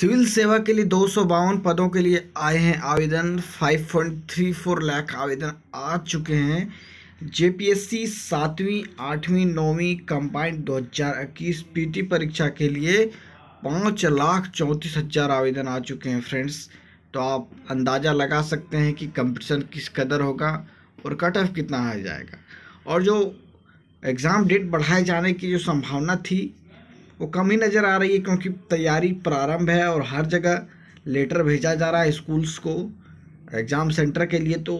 civil सेवा के लिए दो पदों के लिए आए हैं आवेदन 5.34 लाख आवेदन आ चुके हैं जेपीएससी सातवीं आठवीं नौवीं कंबाइंड 2021 पीटी परीक्षा के लिए पाँच लाख चौंतीस हज़ार आवेदन आ चुके हैं फ्रेंड्स तो आप अंदाज़ा लगा सकते हैं कि कंपटीशन किस कदर होगा और कट ऑफ कितना आ जाएगा और जो एग्ज़ाम डेट बढ़ाए जाने की जो संभावना थी वो कम ही नज़र आ रही है क्योंकि तैयारी प्रारंभ है और हर जगह लेटर भेजा जा रहा है स्कूल्स को एग्ज़ाम सेंटर के लिए तो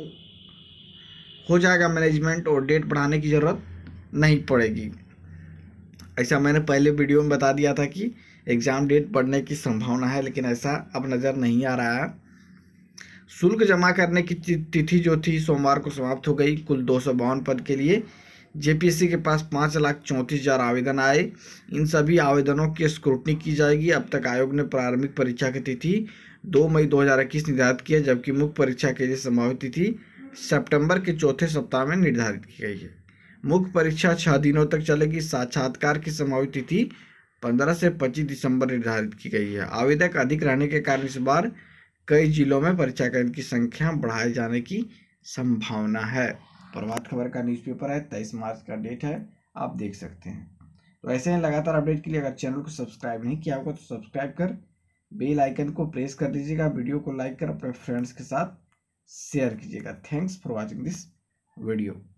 हो जाएगा मैनेजमेंट और डेट बढ़ाने की ज़रूरत नहीं पड़ेगी ऐसा मैंने पहले वीडियो में बता दिया था कि एग्ज़ाम डेट बढ़ने की संभावना है लेकिन ऐसा अब नज़र नहीं आ रहा है शुल्क जमा करने की तिथि जो थी सोमवार को समाप्त हो गई कुल दो पद के लिए जेपीएससी के पास पाँच लाख चौंतीस हज़ार आवेदन आए इन सभी आवेदनों की स्क्रूटनी की जाएगी अब तक आयोग ने प्रारंभिक परीक्षा की तिथि दो मई दो हज़ार इक्कीस निर्धारित की है जबकि मुख्य परीक्षा के लिए संभावित तिथि सितंबर के चौथे सप्ताह में निर्धारित की गई है मुख्य परीक्षा छः दिनों तक चलेगी साक्षात्कार की संभावित तिथि पंद्रह से पच्चीस दिसंबर निर्धारित की गई है आवेदक अधिक रहने के कारण इस बार कई जिलों में परीक्षा केंद्र की संख्या बढ़ाए जाने की संभावना है प्रभात खबर का न्यूज़पेपर है तेईस मार्च का डेट है आप देख सकते हैं तो ऐसे ही लगातार अपडेट के लिए अगर चैनल को सब्सक्राइब नहीं किया होगा तो सब्सक्राइब कर बेल आइकन को प्रेस कर दीजिएगा वीडियो को लाइक कर अपने फ्रेंड्स के साथ शेयर कीजिएगा thanks for watching this video